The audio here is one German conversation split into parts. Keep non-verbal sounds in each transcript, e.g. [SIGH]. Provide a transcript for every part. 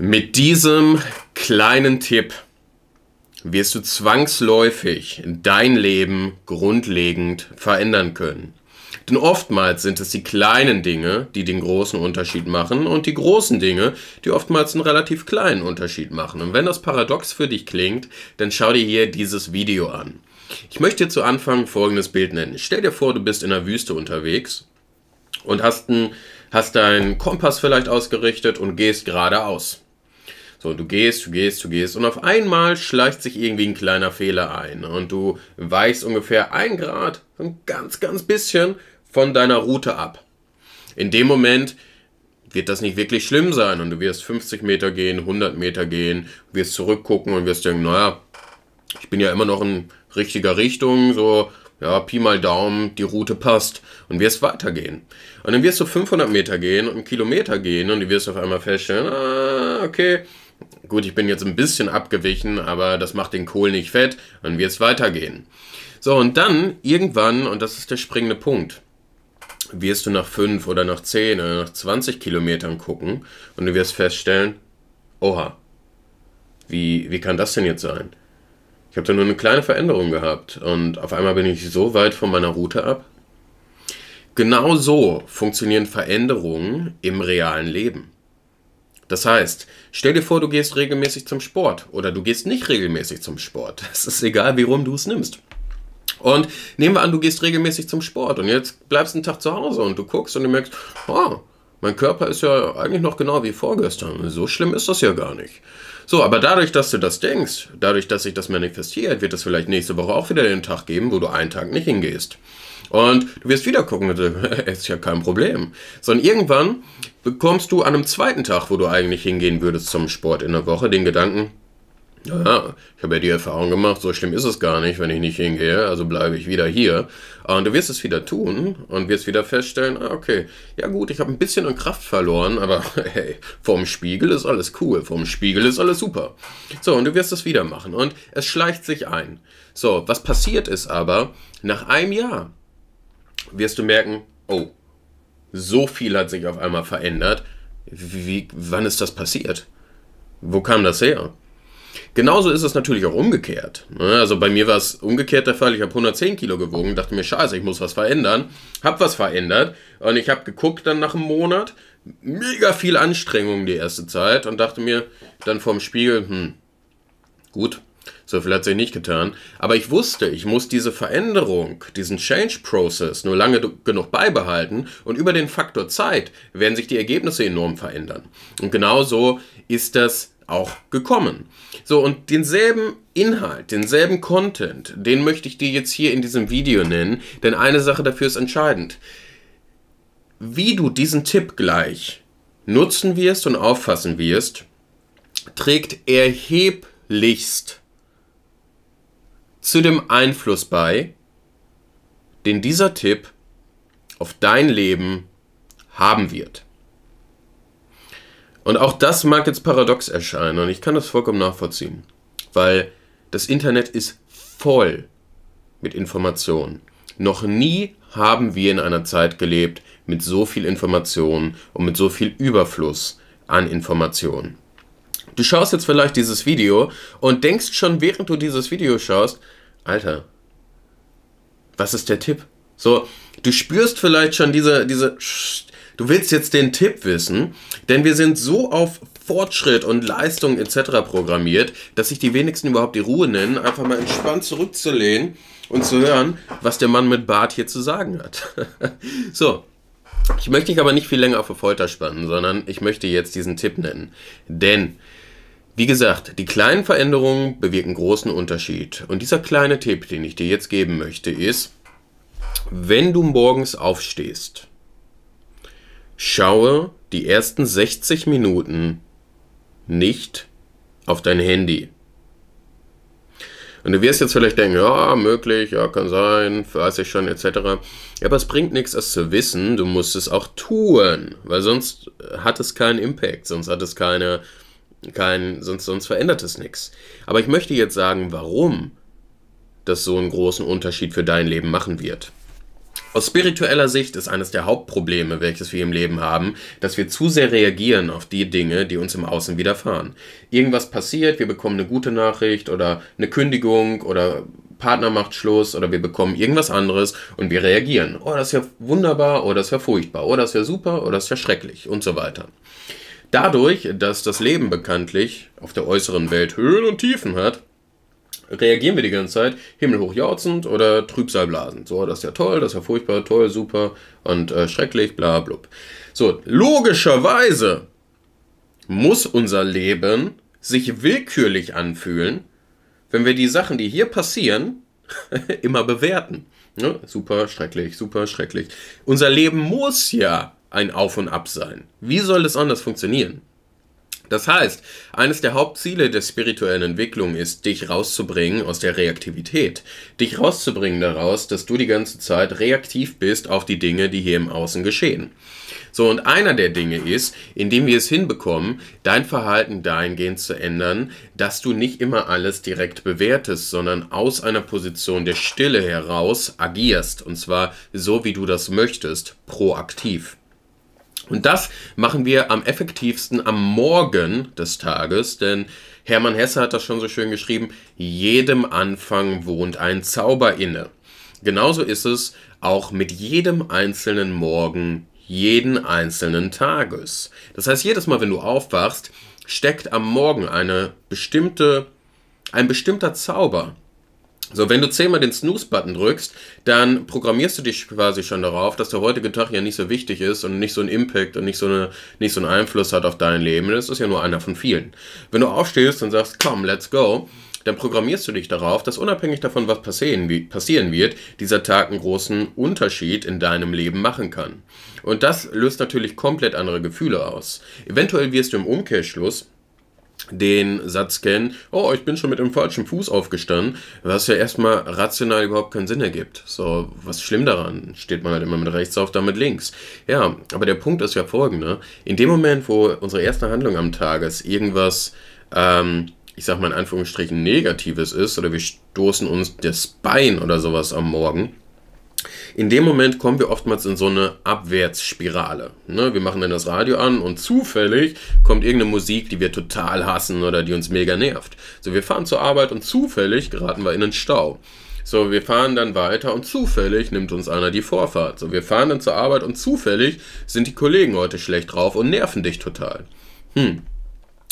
Mit diesem kleinen Tipp wirst du zwangsläufig dein Leben grundlegend verändern können. Denn oftmals sind es die kleinen Dinge, die den großen Unterschied machen und die großen Dinge, die oftmals einen relativ kleinen Unterschied machen. Und wenn das paradox für dich klingt, dann schau dir hier dieses Video an. Ich möchte dir zu Anfang folgendes Bild nennen. Stell dir vor, du bist in der Wüste unterwegs und hast, einen, hast deinen Kompass vielleicht ausgerichtet und gehst geradeaus. So, du gehst, du gehst, du gehst und auf einmal schleicht sich irgendwie ein kleiner Fehler ein und du weichst ungefähr ein Grad, ein ganz, ganz bisschen von deiner Route ab. In dem Moment wird das nicht wirklich schlimm sein und du wirst 50 Meter gehen, 100 Meter gehen, wirst zurückgucken und wirst denken, naja, ich bin ja immer noch in richtiger Richtung, so, ja, Pi mal Daumen, die Route passt und wirst weitergehen. Und dann wirst du 500 Meter gehen und einen Kilometer gehen und du wirst auf einmal feststellen, ah, okay, Gut, ich bin jetzt ein bisschen abgewichen, aber das macht den Kohl nicht fett, dann wird es weitergehen. So, und dann irgendwann, und das ist der springende Punkt, wirst du nach 5 oder nach 10 oder nach 20 Kilometern gucken und du wirst feststellen, oha, wie, wie kann das denn jetzt sein? Ich habe da nur eine kleine Veränderung gehabt und auf einmal bin ich so weit von meiner Route ab. Genau so funktionieren Veränderungen im realen Leben. Das heißt, stell dir vor, du gehst regelmäßig zum Sport oder du gehst nicht regelmäßig zum Sport. [LAUGHS] Es ist egal, wie rum du es nimmst. Und nehmen wir an, du gehst regelmäßig zum Sport und jetzt bleibst einen Tag zu Hause und du guckst und du merkst, oh, mein Körper ist ja eigentlich noch genau wie vorgestern. So schlimm ist das ja gar nicht. So, aber dadurch, dass du das denkst, dadurch, dass sich das manifestiert, wird es vielleicht nächste Woche auch wieder den Tag geben, wo du einen Tag nicht hingehst. Und du wirst wieder gucken also, [LAUGHS] ist ja kein Problem. Sondern irgendwann bekommst du an einem zweiten Tag, wo du eigentlich hingehen würdest zum Sport in der Woche, den Gedanken, ja, ah, ich habe ja die Erfahrung gemacht, so schlimm ist es gar nicht, wenn ich nicht hingehe, also bleibe ich wieder hier. Und du wirst es wieder tun und wirst wieder feststellen, ah, okay, ja gut, ich habe ein bisschen an Kraft verloren, aber [LAUGHS] hey, vorm Spiegel ist alles cool, vorm Spiegel ist alles super. So, und du wirst es wieder machen und es schleicht sich ein. So, was passiert ist aber, nach einem Jahr wirst du merken, oh, so viel hat sich auf einmal verändert. Wie, wann ist das passiert? Wo kam das her? Genauso ist es natürlich auch umgekehrt. Ne? Also bei mir war es umgekehrt der Fall. Ich habe 110 Kilo gewogen, dachte mir, scheiße, ich muss was verändern. Hab was verändert und ich habe geguckt dann nach einem Monat. Mega viel Anstrengung die erste Zeit und dachte mir dann vorm Spiegel, hm, gut, so viel hat sich nicht getan. Aber ich wusste, ich muss diese Veränderung, diesen Change Process nur lange genug beibehalten und über den Faktor Zeit werden sich die Ergebnisse enorm verändern. Und genau so ist das auch gekommen. So, und denselben Inhalt, denselben Content, den möchte ich dir jetzt hier in diesem Video nennen, denn eine Sache dafür ist entscheidend. Wie du diesen Tipp gleich nutzen wirst und auffassen wirst, trägt erheblichst zu dem Einfluss bei, den dieser Tipp auf dein Leben haben wird. Und auch das mag jetzt paradox erscheinen und ich kann das vollkommen nachvollziehen, weil das Internet ist voll mit Informationen. Noch nie haben wir in einer Zeit gelebt mit so viel Informationen und mit so viel Überfluss an Informationen. Du schaust jetzt vielleicht dieses Video und denkst schon, während du dieses Video schaust, Alter, was ist der Tipp? So, du spürst vielleicht schon diese, diese, du willst jetzt den Tipp wissen, denn wir sind so auf Fortschritt und Leistung etc. programmiert, dass sich die wenigsten überhaupt die Ruhe nennen, einfach mal entspannt zurückzulehnen und zu hören, was der Mann mit Bart hier zu sagen hat. [LAUGHS] so, ich möchte dich aber nicht viel länger auf die Folter spannen, sondern ich möchte jetzt diesen Tipp nennen. Denn wie gesagt, die kleinen Veränderungen bewirken großen Unterschied. Und dieser kleine Tipp, den ich dir jetzt geben möchte, ist, wenn du morgens aufstehst, schaue die ersten 60 Minuten nicht auf dein Handy. Und du wirst jetzt vielleicht denken, ja, möglich, ja, kann sein, weiß ich schon, etc. Ja, aber es bringt nichts, es zu wissen, du musst es auch tun, weil sonst hat es keinen Impact, sonst hat es keine, kein, sonst, sonst verändert es nichts. Aber ich möchte jetzt sagen, warum das so einen großen Unterschied für dein Leben machen wird. Aus spiritueller Sicht ist eines der Hauptprobleme, welches wir im Leben haben, dass wir zu sehr reagieren auf die Dinge, die uns im Außen widerfahren. Irgendwas passiert, wir bekommen eine gute Nachricht oder eine Kündigung oder Partner macht Schluss oder wir bekommen irgendwas anderes und wir reagieren. Oh, das ist ja wunderbar, oder oh, das ist ja furchtbar, oder oh, das ist ja super, oder oh, das ist ja schrecklich und so weiter. Dadurch, dass das Leben bekanntlich auf der äußeren Welt Höhen und Tiefen hat, reagieren wir die ganze Zeit himmelhoch jauchzend oder trübsalblasend. So, das ist ja toll, das ist ja furchtbar, toll, super und äh, schrecklich, bla blub. So, logischerweise muss unser Leben sich willkürlich anfühlen, wenn wir die Sachen, die hier passieren, [LAUGHS] immer bewerten. Ne? Super schrecklich, super schrecklich. Unser Leben muss ja ein Auf und Ab sein. Wie soll das anders funktionieren? Das heißt, eines der Hauptziele der spirituellen Entwicklung ist, dich rauszubringen aus der Reaktivität. Dich rauszubringen daraus, dass du die ganze Zeit reaktiv bist auf die Dinge, die hier im Außen geschehen. So, und einer der Dinge ist, indem wir es hinbekommen, dein Verhalten dahingehend zu ändern, dass du nicht immer alles direkt bewertest, sondern aus einer Position der Stille heraus agierst. Und zwar so, wie du das möchtest, proaktiv. Und das machen wir am effektivsten am Morgen des Tages, denn Hermann Hesse hat das schon so schön geschrieben, jedem Anfang wohnt ein Zauber inne. Genauso ist es auch mit jedem einzelnen Morgen, jeden einzelnen Tages. Das heißt, jedes Mal, wenn du aufwachst, steckt am Morgen eine bestimmte, ein bestimmter Zauber so, wenn du zehnmal den Snooze-Button drückst, dann programmierst du dich quasi schon darauf, dass der heutige Tag ja nicht so wichtig ist und nicht so einen Impact und nicht so, eine, nicht so einen Einfluss hat auf dein Leben. Das ist ja nur einer von vielen. Wenn du aufstehst und sagst, komm, let's go, dann programmierst du dich darauf, dass unabhängig davon, was passieren, passieren wird, dieser Tag einen großen Unterschied in deinem Leben machen kann. Und das löst natürlich komplett andere Gefühle aus. Eventuell wirst du im Umkehrschluss den Satz kennen, oh, ich bin schon mit dem falschen Fuß aufgestanden, was ja erstmal rational überhaupt keinen Sinn ergibt. So, was ist schlimm daran? Steht man halt immer mit rechts auf, dann mit links. Ja, aber der Punkt ist ja folgender. In dem Moment, wo unsere erste Handlung am Tages irgendwas, ähm, ich sag mal in Anführungsstrichen, Negatives ist, oder wir stoßen uns das Bein oder sowas am Morgen, in dem Moment kommen wir oftmals in so eine Abwärtsspirale. Ne? Wir machen dann das Radio an und zufällig kommt irgendeine Musik, die wir total hassen oder die uns mega nervt. So, wir fahren zur Arbeit und zufällig geraten wir in den Stau. So, wir fahren dann weiter und zufällig nimmt uns einer die Vorfahrt. So, wir fahren dann zur Arbeit und zufällig sind die Kollegen heute schlecht drauf und nerven dich total. Hm,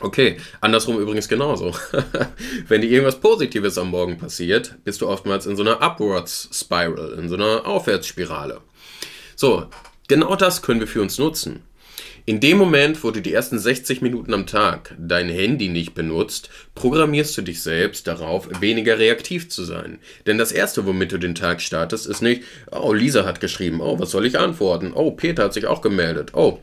Okay, andersrum übrigens genauso. [LAUGHS] Wenn dir irgendwas Positives am Morgen passiert, bist du oftmals in so einer Upwards Spiral, in so einer Aufwärtsspirale. So, genau das können wir für uns nutzen. In dem Moment, wo du die ersten 60 Minuten am Tag dein Handy nicht benutzt, programmierst du dich selbst darauf, weniger reaktiv zu sein. Denn das Erste, womit du den Tag startest, ist nicht, oh, Lisa hat geschrieben, oh, was soll ich antworten, oh, Peter hat sich auch gemeldet, oh,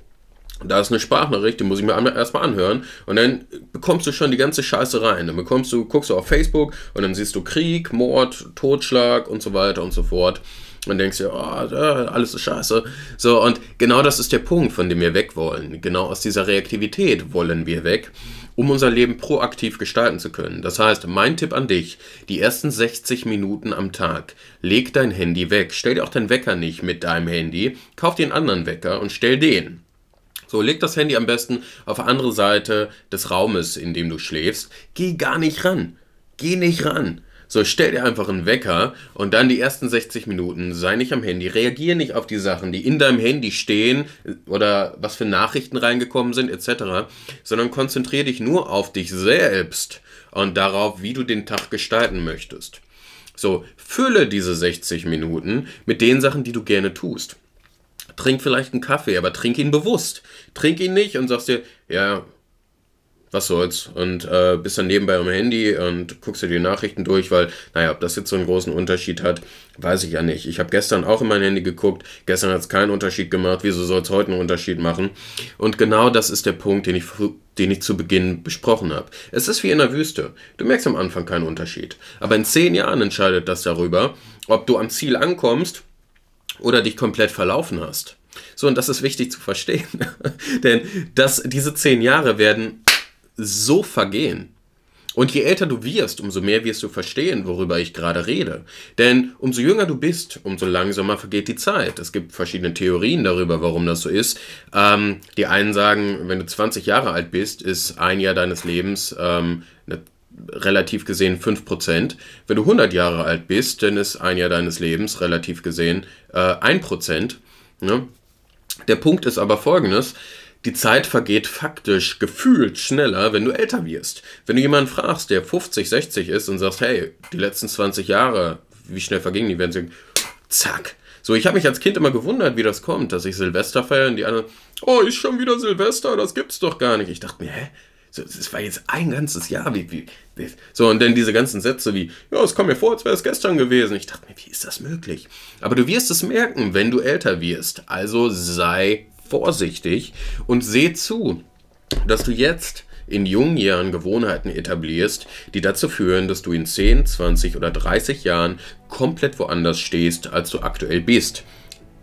da ist eine Sprachnachricht, die muss ich mir erstmal anhören. Und dann bekommst du schon die ganze Scheiße rein. Dann bekommst du, guckst du auf Facebook und dann siehst du Krieg, Mord, Totschlag und so weiter und so fort. Und denkst dir, oh, alles ist scheiße. So, und genau das ist der Punkt, von dem wir weg wollen. Genau aus dieser Reaktivität wollen wir weg, um unser Leben proaktiv gestalten zu können. Das heißt, mein Tipp an dich, die ersten 60 Minuten am Tag, leg dein Handy weg. Stell dir auch deinen Wecker nicht mit deinem Handy, kauf dir einen anderen Wecker und stell den. So, leg das Handy am besten auf der anderen Seite des Raumes, in dem du schläfst. Geh gar nicht ran. Geh nicht ran. So, stell dir einfach einen Wecker und dann die ersten 60 Minuten, sei nicht am Handy, reagier nicht auf die Sachen, die in deinem Handy stehen oder was für Nachrichten reingekommen sind, etc., sondern konzentriere dich nur auf dich selbst und darauf, wie du den Tag gestalten möchtest. So, fülle diese 60 Minuten mit den Sachen, die du gerne tust. Trink vielleicht einen Kaffee, aber trink ihn bewusst. Trink ihn nicht und sagst dir, ja, was soll's. Und äh, bist dann nebenbei am Handy und guckst dir die Nachrichten durch, weil, naja, ob das jetzt so einen großen Unterschied hat, weiß ich ja nicht. Ich habe gestern auch in mein Handy geguckt, gestern hat es keinen Unterschied gemacht, wieso soll es heute einen Unterschied machen? Und genau das ist der Punkt, den ich, den ich zu Beginn besprochen habe. Es ist wie in der Wüste. Du merkst am Anfang keinen Unterschied. Aber in zehn Jahren entscheidet das darüber, ob du am Ziel ankommst oder dich komplett verlaufen hast. So, und das ist wichtig zu verstehen. [LAUGHS] Denn das, diese zehn Jahre werden so vergehen. Und je älter du wirst, umso mehr wirst du verstehen, worüber ich gerade rede. Denn umso jünger du bist, umso langsamer vergeht die Zeit. Es gibt verschiedene Theorien darüber, warum das so ist. Ähm, die einen sagen, wenn du 20 Jahre alt bist, ist ein Jahr deines Lebens ähm, eine relativ gesehen 5%. Wenn du 100 Jahre alt bist, dann ist ein Jahr deines Lebens relativ gesehen äh, 1%. Ne? Der Punkt ist aber folgendes. Die Zeit vergeht faktisch gefühlt schneller, wenn du älter wirst. Wenn du jemanden fragst, der 50, 60 ist und sagst, hey, die letzten 20 Jahre, wie schnell vergingen die, werden sie zack. So, ich habe mich als Kind immer gewundert, wie das kommt, dass ich Silvester feiere und die anderen, oh, ist schon wieder Silvester, das gibt's doch gar nicht. Ich dachte mir, hä? So, das war jetzt ein ganzes Jahr. Wie, wie, wie. So, und dann diese ganzen Sätze wie, ja, es kommt mir vor, als wäre es gestern gewesen. Ich dachte mir, wie ist das möglich? Aber du wirst es merken, wenn du älter wirst. Also sei vorsichtig und seh zu, dass du jetzt in jungen Jahren Gewohnheiten etablierst, die dazu führen, dass du in 10, 20 oder 30 Jahren komplett woanders stehst, als du aktuell bist.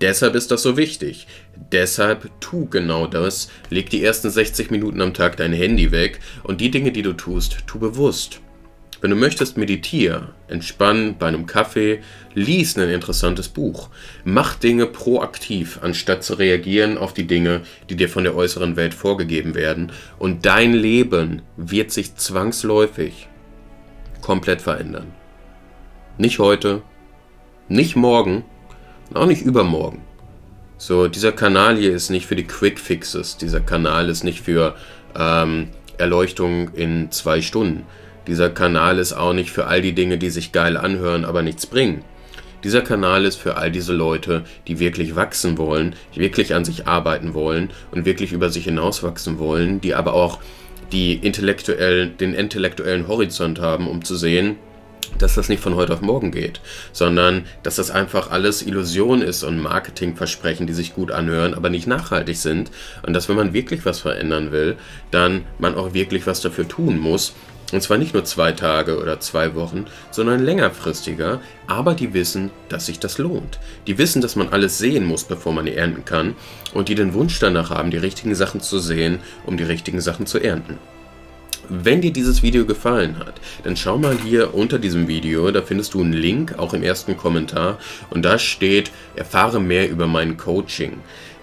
Deshalb ist das so wichtig. Deshalb tu genau das, leg die ersten 60 Minuten am Tag dein Handy weg und die Dinge, die du tust, tu bewusst. Wenn du möchtest, meditiere, entspann bei einem Kaffee, lies ein interessantes Buch. Mach Dinge proaktiv, anstatt zu reagieren auf die Dinge, die dir von der äußeren Welt vorgegeben werden. Und dein Leben wird sich zwangsläufig komplett verändern. Nicht heute, nicht morgen auch nicht übermorgen so, dieser Kanal hier ist nicht für die Quick Fixes. Dieser Kanal ist nicht für ähm, Erleuchtung in zwei Stunden. Dieser Kanal ist auch nicht für all die Dinge, die sich geil anhören, aber nichts bringen. Dieser Kanal ist für all diese Leute, die wirklich wachsen wollen, die wirklich an sich arbeiten wollen und wirklich über sich hinaus wachsen wollen, die aber auch die intellektuell, den intellektuellen Horizont haben, um zu sehen, dass das nicht von heute auf morgen geht, sondern dass das einfach alles Illusion ist und Marketingversprechen, die sich gut anhören, aber nicht nachhaltig sind. Und dass wenn man wirklich was verändern will, dann man auch wirklich was dafür tun muss. Und zwar nicht nur zwei Tage oder zwei Wochen, sondern längerfristiger. Aber die wissen, dass sich das lohnt. Die wissen, dass man alles sehen muss, bevor man ernten kann. Und die den Wunsch danach haben, die richtigen Sachen zu sehen, um die richtigen Sachen zu ernten. Wenn dir dieses Video gefallen hat, dann schau mal hier unter diesem Video, da findest du einen Link, auch im ersten Kommentar, und da steht, erfahre mehr über mein Coaching.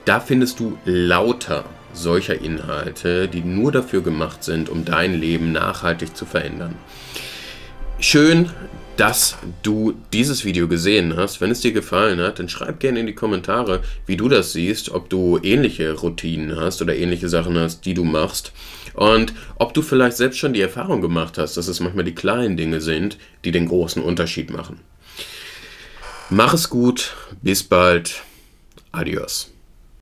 Da findest du lauter solcher Inhalte, die nur dafür gemacht sind, um dein Leben nachhaltig zu verändern. Schön, dass du dieses Video gesehen hast. Wenn es dir gefallen hat, dann schreib gerne in die Kommentare, wie du das siehst, ob du ähnliche Routinen hast oder ähnliche Sachen hast, die du machst. Und ob du vielleicht selbst schon die Erfahrung gemacht hast, dass es manchmal die kleinen Dinge sind, die den großen Unterschied machen. Mach es gut, bis bald, adios.